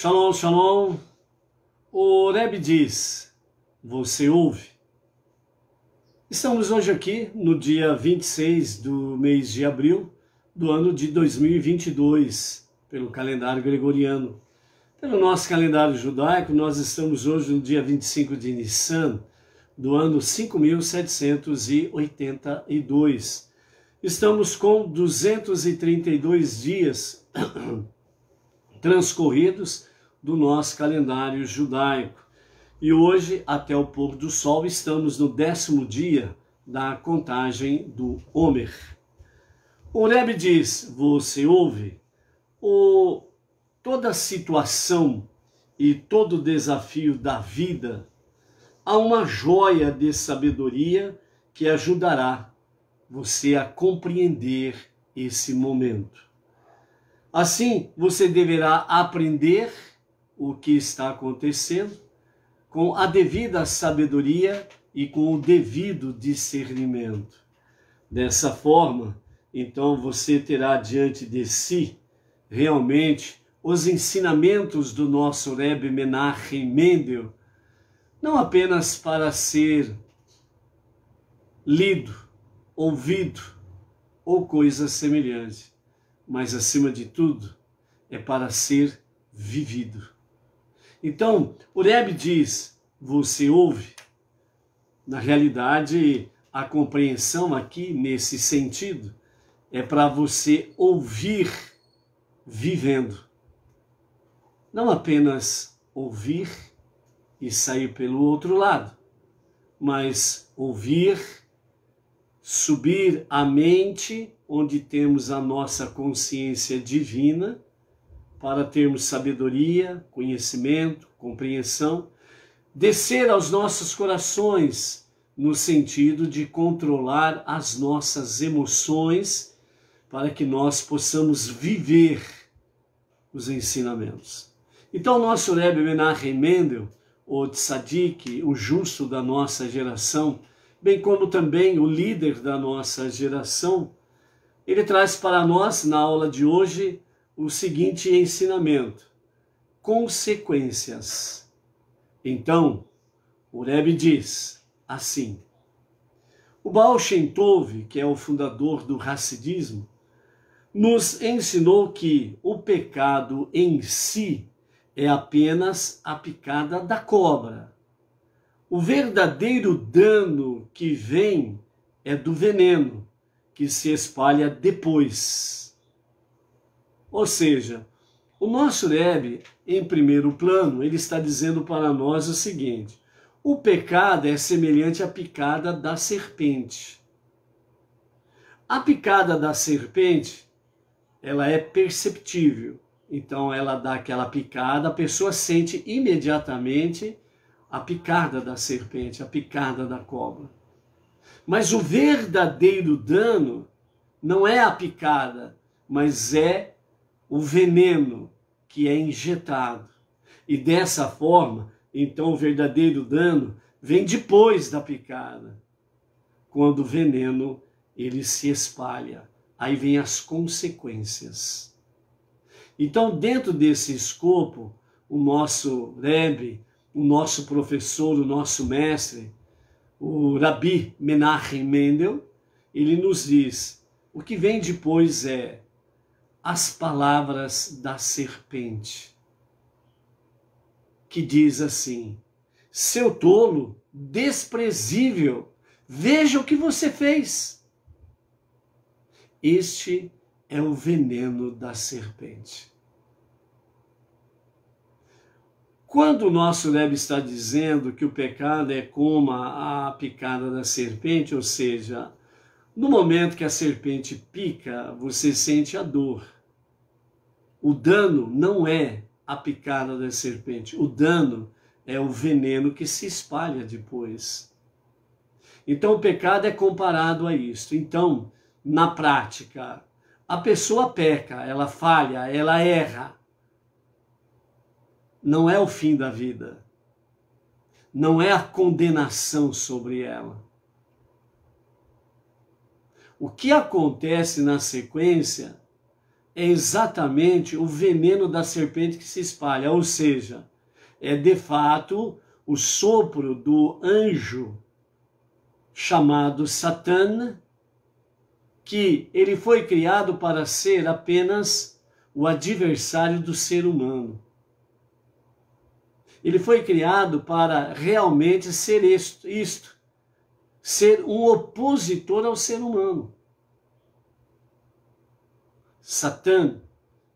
Shalom, shalom. O Rebbe diz, você ouve? Estamos hoje aqui no dia 26 do mês de abril do ano de 2022, pelo calendário gregoriano. Pelo nosso calendário judaico, nós estamos hoje no dia 25 de Nissan, do ano 5782. Estamos com 232 dias transcorridos do nosso calendário judaico. E hoje, até o pôr do sol, estamos no décimo dia da contagem do Homer. O Rebbe diz: você ouve? O, toda situação e todo desafio da vida há uma joia de sabedoria que ajudará você a compreender esse momento. Assim, você deverá aprender o que está acontecendo com a devida sabedoria e com o devido discernimento. Dessa forma, então você terá diante de si realmente os ensinamentos do nosso Rebbe Menachem Mendel, não apenas para ser lido, ouvido ou coisa semelhante, mas acima de tudo é para ser vivido. Então, o Rebbe diz: você ouve? Na realidade, a compreensão aqui, nesse sentido, é para você ouvir vivendo. Não apenas ouvir e sair pelo outro lado, mas ouvir, subir a mente, onde temos a nossa consciência divina para termos sabedoria, conhecimento, compreensão, descer aos nossos corações no sentido de controlar as nossas emoções para que nós possamos viver os ensinamentos. Então, nosso Rebbe Menachem Mendel, o tzadik, o justo da nossa geração, bem como também o líder da nossa geração, ele traz para nós, na aula de hoje, o seguinte ensinamento: consequências. Então, o Rebbe diz assim: O Baal Shem Tov, que é o fundador do racidismo, nos ensinou que o pecado em si é apenas a picada da cobra. O verdadeiro dano que vem é do veneno, que se espalha depois. Ou seja, o nosso Rebbe, em primeiro plano, ele está dizendo para nós o seguinte: o pecado é semelhante à picada da serpente. A picada da serpente, ela é perceptível. Então ela dá aquela picada, a pessoa sente imediatamente a picada da serpente, a picada da cobra. Mas o verdadeiro dano não é a picada, mas é o veneno que é injetado. E dessa forma, então o verdadeiro dano vem depois da picada, quando o veneno ele se espalha. Aí vem as consequências. Então, dentro desse escopo, o nosso Rebbe, o nosso professor, o nosso mestre, o Rabi Menachem Mendel, ele nos diz: o que vem depois é as palavras da serpente, que diz assim: Seu tolo, desprezível, veja o que você fez. Este é o veneno da serpente. Quando o nosso leb está dizendo que o pecado é como a picada da serpente, ou seja, no momento que a serpente pica, você sente a dor. O dano não é a picada da serpente, o dano é o veneno que se espalha depois. Então o pecado é comparado a isto. Então, na prática, a pessoa peca, ela falha, ela erra. Não é o fim da vida. Não é a condenação sobre ela. O que acontece na sequência é exatamente o veneno da serpente que se espalha, ou seja, é de fato o sopro do anjo chamado Satã, que ele foi criado para ser apenas o adversário do ser humano. Ele foi criado para realmente ser isto, isto ser um opositor ao ser humano. Satã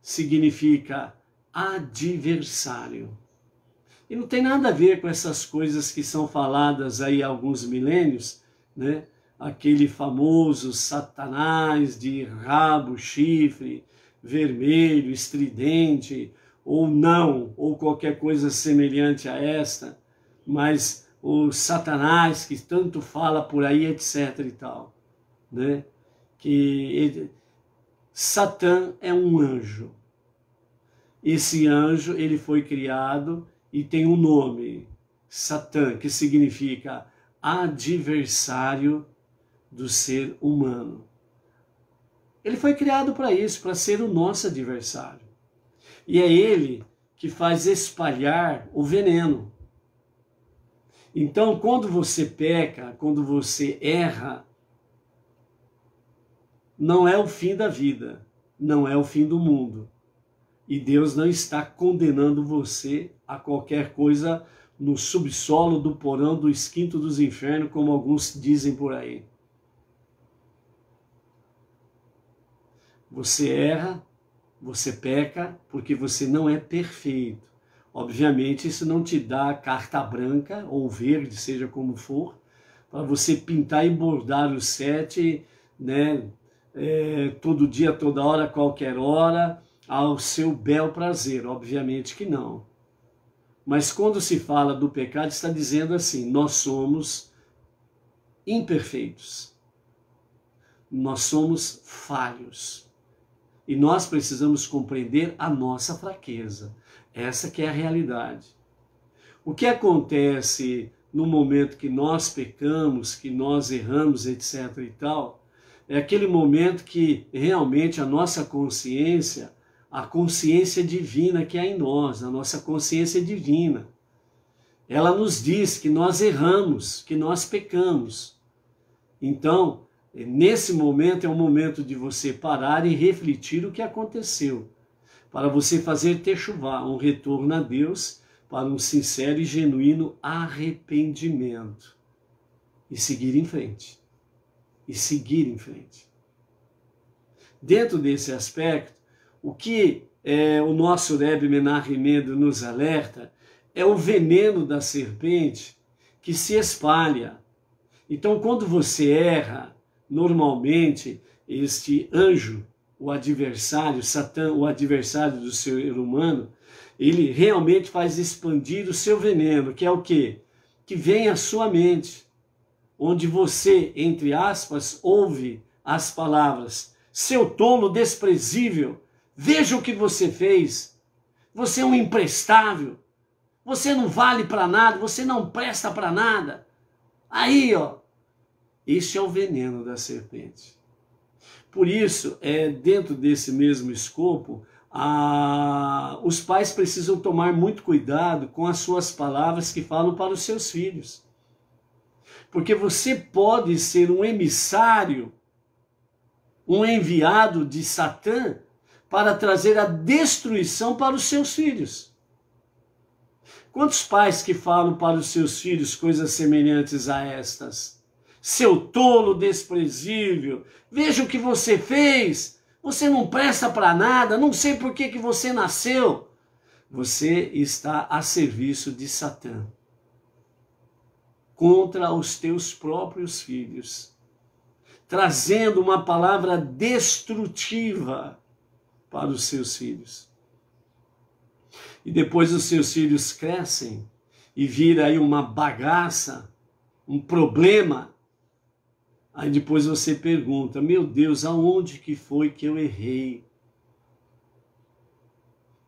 significa adversário. E não tem nada a ver com essas coisas que são faladas aí há alguns milênios, né? Aquele famoso Satanás de rabo, chifre, vermelho, estridente, ou não, ou qualquer coisa semelhante a esta, mas o Satanás que tanto fala por aí, etc e tal, né? Que ele, Satã é um anjo. Esse anjo, ele foi criado e tem um nome, Satã, que significa adversário do ser humano. Ele foi criado para isso, para ser o nosso adversário. E é ele que faz espalhar o veneno. Então, quando você peca, quando você erra, não é o fim da vida, não é o fim do mundo. E Deus não está condenando você a qualquer coisa no subsolo do porão do esquinto dos infernos, como alguns dizem por aí. Você erra, você peca, porque você não é perfeito. Obviamente, isso não te dá carta branca ou verde, seja como for, para você pintar e bordar os sete né, é, todo dia, toda hora, qualquer hora, ao seu bel prazer. Obviamente que não. Mas quando se fala do pecado, está dizendo assim: nós somos imperfeitos. Nós somos falhos. E nós precisamos compreender a nossa fraqueza. Essa que é a realidade. O que acontece no momento que nós pecamos, que nós erramos, etc e tal, é aquele momento que realmente a nossa consciência, a consciência divina que há em nós, a nossa consciência divina, ela nos diz que nós erramos, que nós pecamos. Então, nesse momento é o momento de você parar e refletir o que aconteceu, para você fazer techuvá, um retorno a Deus, para um sincero e genuíno arrependimento e seguir em frente e seguir em frente. Dentro desse aspecto, o que é, o nosso Rebbe Menachem nos alerta é o veneno da serpente que se espalha. Então, quando você erra, normalmente este anjo, o adversário, Satã, o adversário do ser humano, ele realmente faz expandir o seu veneno, que é o quê? Que vem à sua mente onde você, entre aspas, ouve as palavras: seu tolo desprezível, veja o que você fez. Você é um imprestável. Você não vale para nada, você não presta para nada. Aí, ó, isso é o veneno da serpente. Por isso, é dentro desse mesmo escopo, a... os pais precisam tomar muito cuidado com as suas palavras que falam para os seus filhos porque você pode ser um emissário, um enviado de Satã para trazer a destruição para os seus filhos. Quantos pais que falam para os seus filhos coisas semelhantes a estas? Seu tolo desprezível, veja o que você fez, você não presta para nada, não sei por que, que você nasceu. Você está a serviço de Satã contra os teus próprios filhos, trazendo uma palavra destrutiva para os seus filhos. E depois os seus filhos crescem e vira aí uma bagaça, um problema. Aí depois você pergunta: Meu Deus, aonde que foi que eu errei?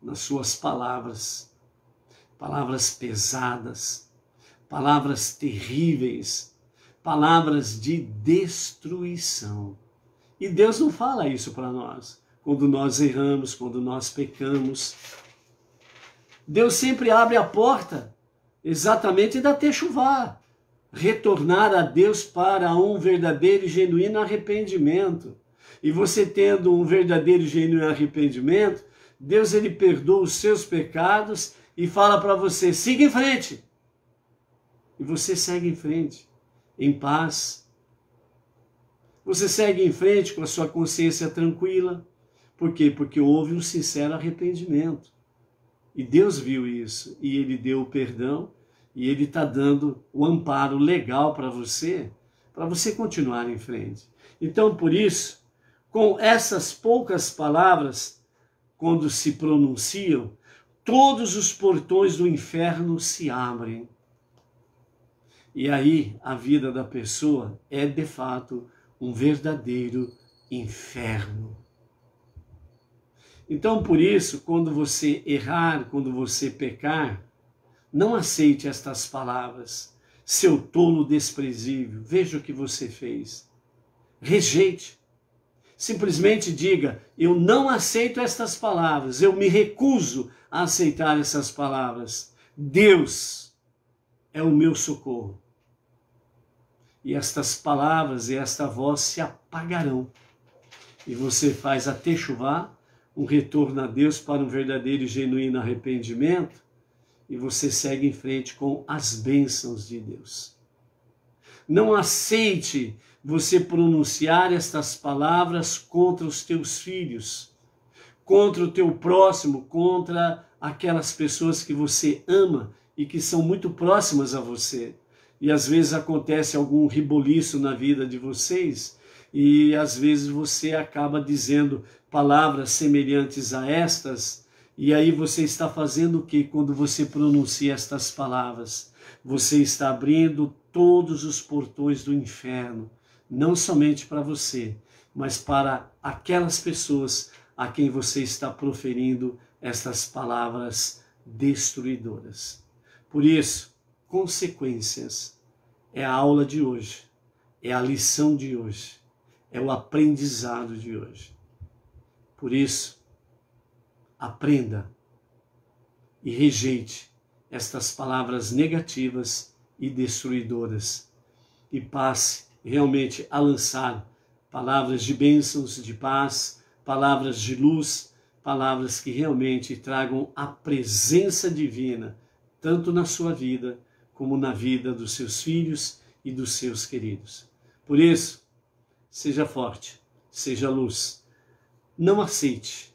Nas suas palavras, palavras pesadas, palavras terríveis, palavras de destruição. E Deus não fala isso para nós quando nós erramos, quando nós pecamos. Deus sempre abre a porta exatamente da Techuvá, retornar a Deus para um verdadeiro e genuíno arrependimento. E você tendo um verdadeiro e genuíno arrependimento, Deus ele perdoa os seus pecados e fala para você: siga em frente, e você segue em frente, em paz. Você segue em frente com a sua consciência tranquila. Por quê? Porque houve um sincero arrependimento. E Deus viu isso, e Ele deu o perdão, e Ele está dando o amparo legal para você, para você continuar em frente. Então, por isso, com essas poucas palavras, quando se pronunciam, todos os portões do inferno se abrem. E aí a vida da pessoa é de fato um verdadeiro inferno. Então, por isso, quando você errar, quando você pecar, não aceite estas palavras. Seu tolo desprezível, veja o que você fez. Rejeite. Simplesmente diga: Eu não aceito estas palavras, eu me recuso a aceitar essas palavras. Deus é o meu socorro e estas palavras e esta voz se apagarão. E você faz até chuvar um retorno a Deus para um verdadeiro e genuíno arrependimento, e você segue em frente com as bênçãos de Deus. Não aceite você pronunciar estas palavras contra os teus filhos, contra o teu próximo, contra aquelas pessoas que você ama e que são muito próximas a você e às vezes acontece algum reboliço na vida de vocês e às vezes você acaba dizendo palavras semelhantes a estas e aí você está fazendo o que quando você pronuncia estas palavras? Você está abrindo todos os portões do inferno, não somente para você, mas para aquelas pessoas a quem você está proferindo estas palavras destruidoras. Por isso, consequências é a aula de hoje, é a lição de hoje, é o aprendizado de hoje. Por isso, aprenda e rejeite estas palavras negativas e destruidoras e passe realmente a lançar palavras de bênçãos, de paz, palavras de luz, palavras que realmente tragam a presença divina, tanto na sua vida como na vida dos seus filhos e dos seus queridos. Por isso, seja forte, seja luz. Não aceite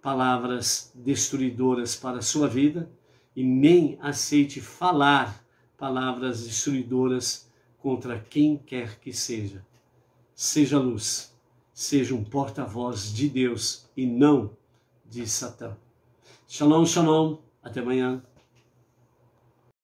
palavras destruidoras para a sua vida e nem aceite falar palavras destruidoras contra quem quer que seja. Seja luz, seja um porta-voz de Deus e não de Satã. Shalom, shalom, até amanhã.